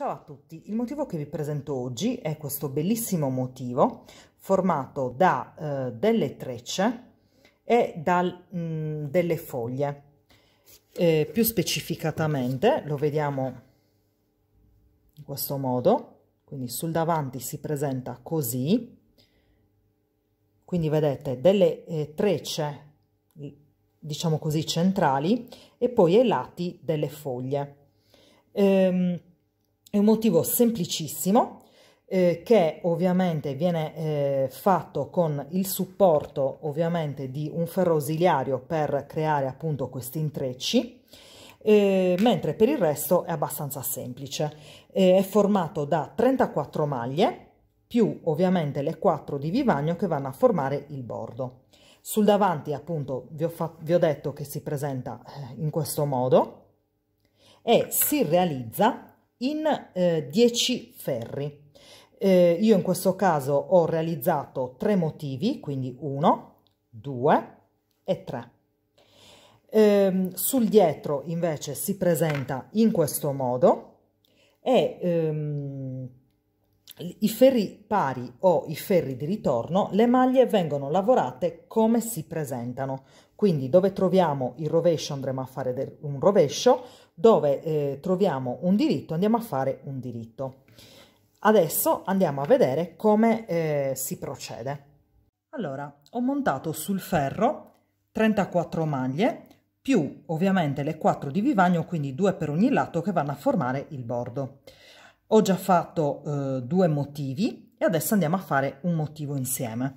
Ciao a tutti, il motivo che vi presento oggi è questo bellissimo motivo formato da eh, delle trecce e da mm, delle foglie. Eh, più specificatamente lo vediamo in questo modo, quindi sul davanti si presenta così, quindi vedete delle eh, trecce diciamo così centrali e poi ai lati delle foglie. Ehm, è un motivo semplicissimo eh, che ovviamente viene eh, fatto con il supporto ovviamente di un ferro ausiliario per creare appunto questi intrecci. Eh, mentre per il resto è abbastanza semplice. Eh, è formato da 34 maglie più ovviamente le 4 di vivagno che vanno a formare il bordo. Sul davanti appunto vi ho, vi ho detto che si presenta eh, in questo modo e si realizza in 10 eh, ferri. Eh, io in questo caso ho realizzato tre motivi, quindi 1, 2 e 3. Eh, sul dietro invece si presenta in questo modo e ehm, i ferri pari o i ferri di ritorno, le maglie vengono lavorate come si presentano. Quindi dove troviamo il rovescio andremo a fare un rovescio, dove eh, troviamo un diritto andiamo a fare un diritto. Adesso andiamo a vedere come eh, si procede. Allora, ho montato sul ferro 34 maglie più ovviamente le 4 di vivagno, quindi due per ogni lato che vanno a formare il bordo. Ho già fatto eh, due motivi e adesso andiamo a fare un motivo insieme.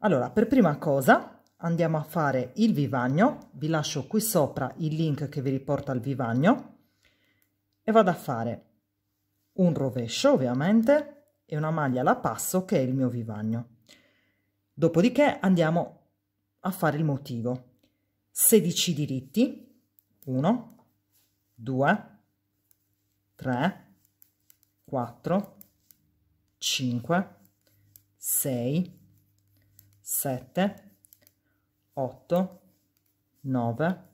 Allora, per prima cosa andiamo a fare il vivagno vi lascio qui sopra il link che vi riporta al vivagno e vado a fare un rovescio ovviamente e una maglia alla passo che è il mio vivagno dopodiché andiamo a fare il motivo 16 diritti 1 2 3 4 5 6 7 8, 9,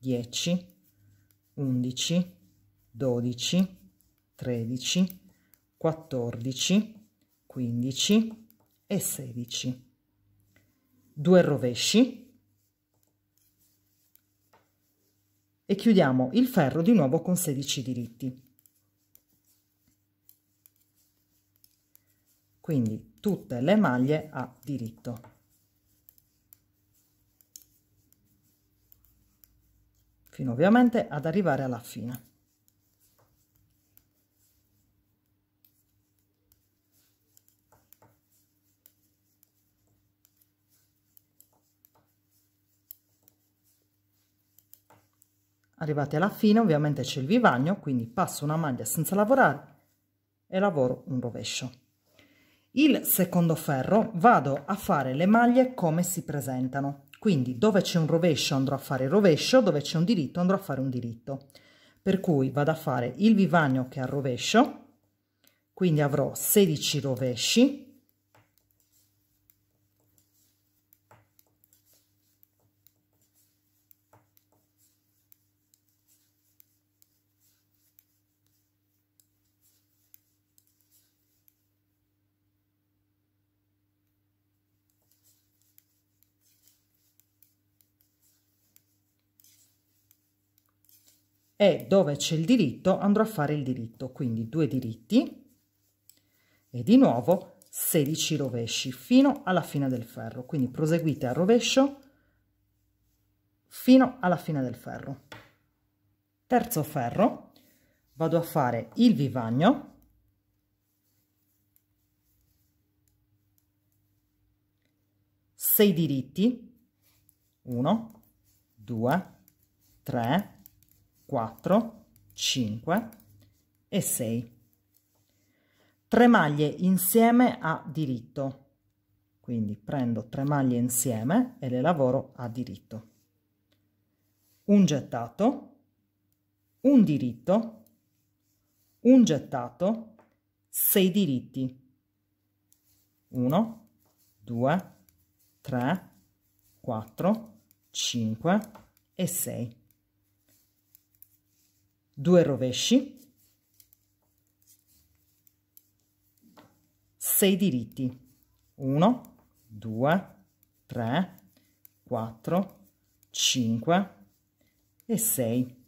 10, 11, 12, 13, 14, 15 e 16. Due rovesci e chiudiamo il ferro di nuovo con 16 diritti. Quindi tutte le maglie a diritto. fino ovviamente ad arrivare alla fine arrivati alla fine ovviamente c'è il vivagno quindi passo una maglia senza lavorare e lavoro un rovescio il secondo ferro vado a fare le maglie come si presentano quindi dove c'è un rovescio andrò a fare il rovescio, dove c'è un diritto andrò a fare un diritto. Per cui vado a fare il vivagno che è al rovescio, quindi avrò 16 rovesci, e dove c'è il diritto andrò a fare il diritto quindi due diritti e di nuovo 16 rovesci fino alla fine del ferro quindi proseguite a rovescio fino alla fine del ferro terzo ferro vado a fare il vivagno diritti 1 2 3 4 5 e 6 Tre maglie insieme a diritto quindi prendo tre maglie insieme e le lavoro a diritto un gettato un diritto un gettato sei diritti 1 2 3 4 5 e 6 due rovesci sei diritti 1 2 3 4 5 e 6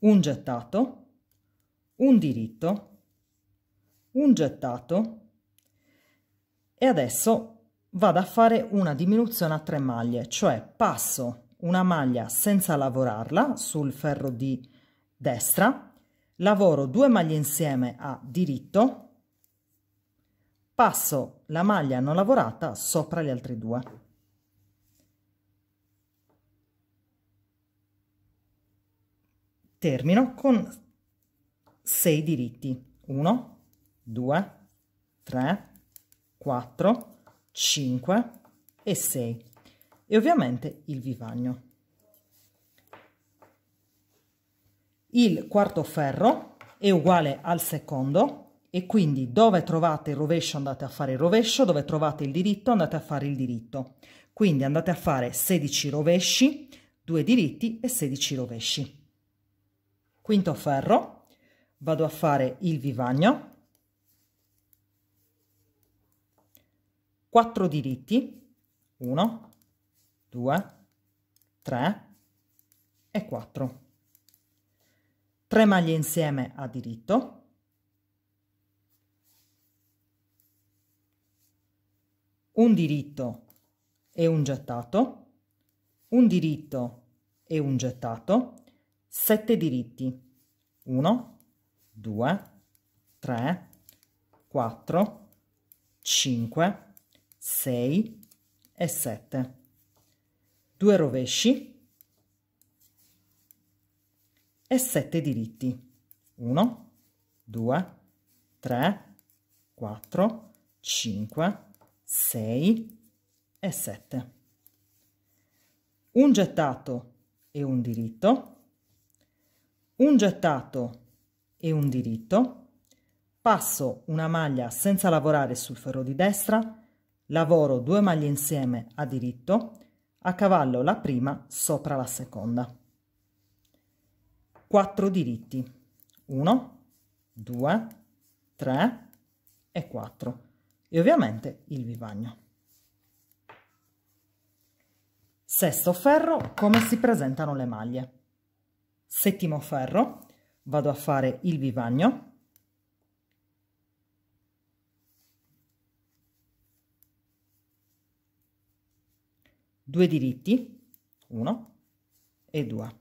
un gettato un diritto un gettato e adesso vado a fare una diminuzione a tre maglie cioè passo una maglia senza lavorarla sul ferro di destra, lavoro due maglie insieme a diritto, passo la maglia non lavorata sopra le altre due. Termino con 6 diritti. 1, 2, 3, 4, 5 e 6 e ovviamente il vivagno. Il quarto ferro è uguale al secondo e quindi dove trovate il rovescio andate a fare il rovescio, dove trovate il diritto andate a fare il diritto. Quindi andate a fare 16 rovesci, 2 diritti e 16 rovesci. Quinto ferro, vado a fare il vivagno, 4 diritti, 1, 2, 3 e 4. 3 maglie insieme a diritto. Un diritto e un gettato, un diritto e un gettato, 7 diritti. 1, 2, 3, 4, 5, 6 e 7. 2 rovesci e 7 diritti 1 2 3 4 5 6 e 7 un gettato e un diritto un gettato e un diritto passo una maglia senza lavorare sul ferro di destra lavoro due maglie insieme a diritto a cavallo la prima sopra la seconda. 4 diritti. 1, 2, 3 e 4. E ovviamente il vivagno. Sesto ferro, come si presentano le maglie. Settimo ferro, vado a fare il vivagno, due diritti 1 e 2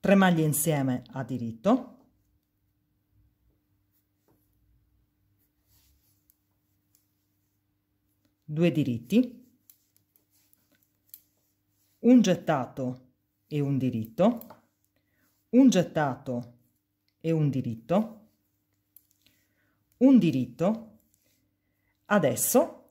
3 maglie insieme a diritto due diritti, un gettato e un diritto, un gettato e un diritto, un diritto. Adesso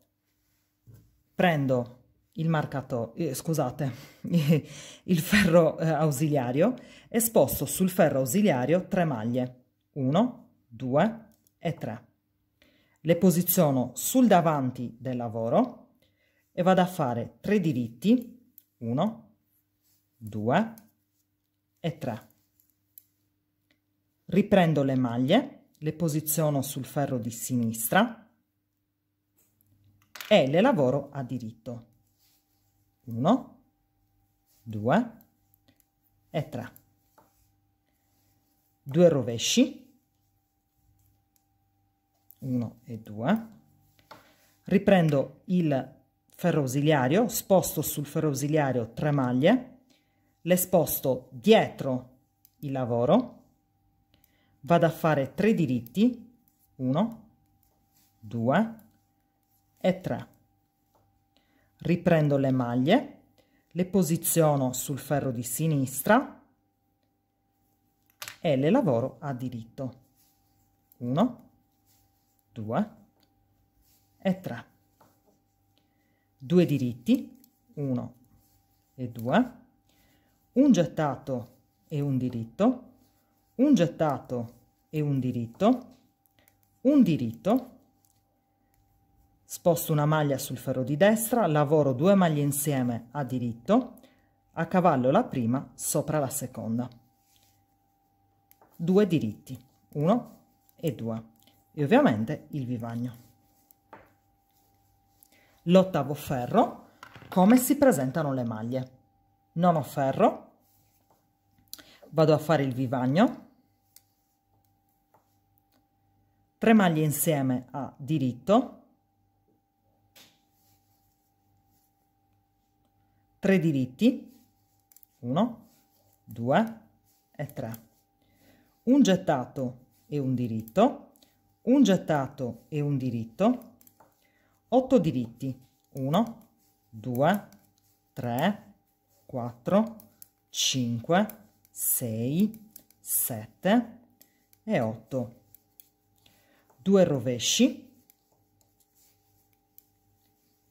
prendo il marcato, eh, scusate, il ferro eh, ausiliario esposto sul ferro ausiliario tre maglie, 1, 2 e 3. Le posiziono sul davanti del lavoro e vado a fare tre diritti, 1, 2 e 3. Riprendo le maglie, le posiziono sul ferro di sinistra e le lavoro a diritto. 1, 2 e 3. 2 rovesci, 1 e 2. Riprendo il ferro ausiliario, sposto sul ferro ausiliario 3 maglie, le sposto dietro il lavoro, vado a fare 3 diritti, 1, 2 e 3 riprendo le maglie le posiziono sul ferro di sinistra e le lavoro a diritto 1 2 e 3 2 diritti 1 e 2 un gettato e un diritto un gettato e un diritto un diritto sposto una maglia sul ferro di destra, lavoro due maglie insieme a diritto, a cavallo la prima sopra la seconda. Due diritti, uno e due, e ovviamente il vivagno. L'ottavo ferro, come si presentano le maglie? Non ho ferro, vado a fare il vivagno, tre maglie insieme a diritto, tre diritti uno, due e 3 un gettato e un diritto un gettato e un diritto otto diritti uno, due, tre, quattro, cinque, sei, sette e 8 2 rovesci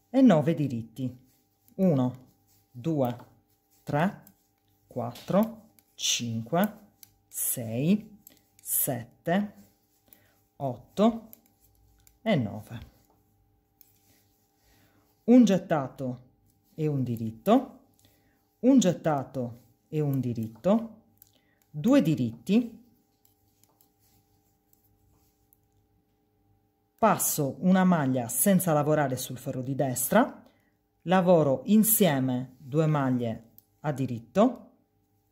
e nove diritti 1 2, 3, 4, 5, 6, 7, 8 e 9. Un gettato e un diritto, un gettato e un diritto, due diritti, passo una maglia senza lavorare sul ferro di destra, lavoro insieme due maglie a diritto,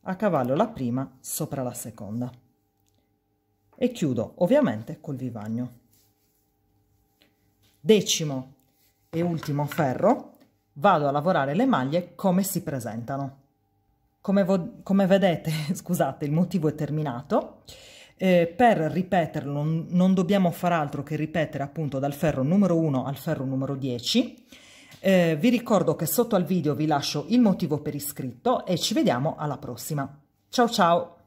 a cavallo la prima sopra la seconda e chiudo ovviamente col vivagno. Decimo e ultimo ferro vado a lavorare le maglie come si presentano. Come, come vedete, scusate, il motivo è terminato. Eh, per ripeterlo non, dobbiamo far altro che ripetere appunto dal ferro numero 1 al ferro numero 10 eh, vi ricordo che sotto al video vi lascio il motivo per iscritto e ci vediamo alla prossima. Ciao ciao!